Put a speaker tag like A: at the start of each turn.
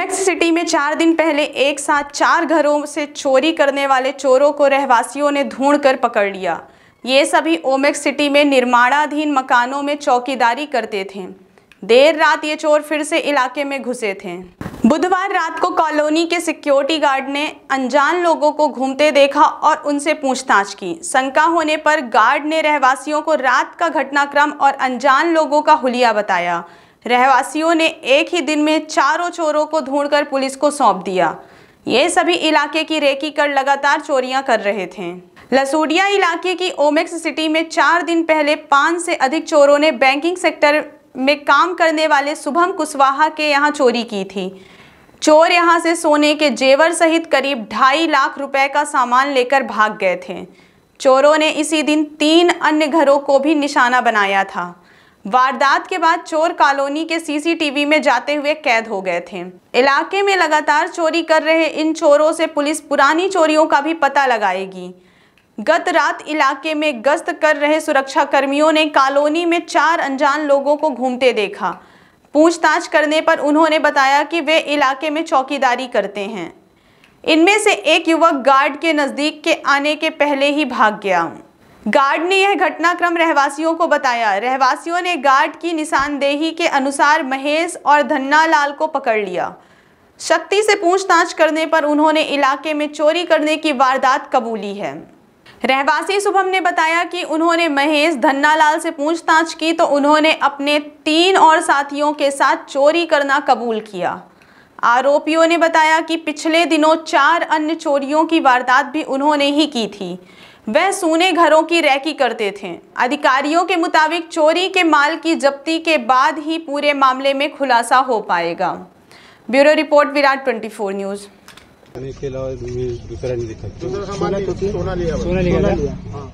A: Max city में चार दिन पहले एक साथ चार घरों से चोरी करने वाले चोरों को रहवासियों ने ढूंढ कर पकड़ लिया ये सभी ओमेक्स सिटी में निर्माणाधीन मकानों में चौकीदारी करते थे देर रात ये चोर फिर से इलाके में घुसे थे बुधवार रात को कॉलोनी के सिक्योरिटी गार्ड ने अनजान लोगों को घूमते देखा और उनसे पूछताछ की शंका होने पर गार्ड ने रहवासियों को रात का घटनाक्रम और अनजान लोगों का हुलिया बताया रहवासियों ने एक ही दिन में चारों चोरों को ढूंढकर पुलिस को सौंप दिया ये सभी इलाके की रेकी कर लगातार चोरियां कर रहे थे लसूडिया इलाके की ओमेक्स सिटी में चार दिन पहले पाँच से अधिक चोरों ने बैंकिंग सेक्टर में काम करने वाले शुभम कुशवाहा के यहाँ चोरी की थी चोर यहाँ से सोने के जेवर सहित करीब ढाई लाख रुपए का सामान लेकर भाग गए थे चोरों ने इसी दिन तीन अन्य घरों को भी निशाना बनाया था वारदात के बाद चोर कॉलोनी के सीसीटीवी में जाते हुए कैद हो गए थे इलाके में लगातार चोरी कर रहे इन चोरों से पुलिस पुरानी चोरियों का भी पता लगाएगी गत रात इलाके में गश्त कर रहे सुरक्षा कर्मियों ने कॉलोनी में चार अनजान लोगों को घूमते देखा पूछताछ करने पर उन्होंने बताया कि वे इलाके में चौकीदारी करते हैं इनमें से एक युवक गार्ड के नज़दीक के आने के पहले ही भाग गया गार्ड ने यह घटनाक्रम रहवासियों को बताया रहवासियों ने गार्ड की निशानदेही के अनुसार महेश और धन्नालाल को पकड़ लिया शक्ति से पूछताछ करने पर उन्होंने इलाके में चोरी करने की वारदात कबूली है रहवासी शुभम ने बताया कि उन्होंने महेश धन्नालाल से पूछताछ की तो उन्होंने अपने तीन और साथियों के साथ चोरी करना कबूल किया आरोपियों ने बताया कि पिछले दिनों चार अन्य चोरियों की वारदात भी उन्होंने ही की थी वह सोने घरों की रैकी करते थे अधिकारियों के मुताबिक चोरी के माल की जब्ती के बाद ही पूरे मामले में खुलासा हो पाएगा ब्यूरो रिपोर्ट विराट 24 न्यूज़ के अलावा दूसरा नहीं तो सोना लिया सोना लिया हाँ।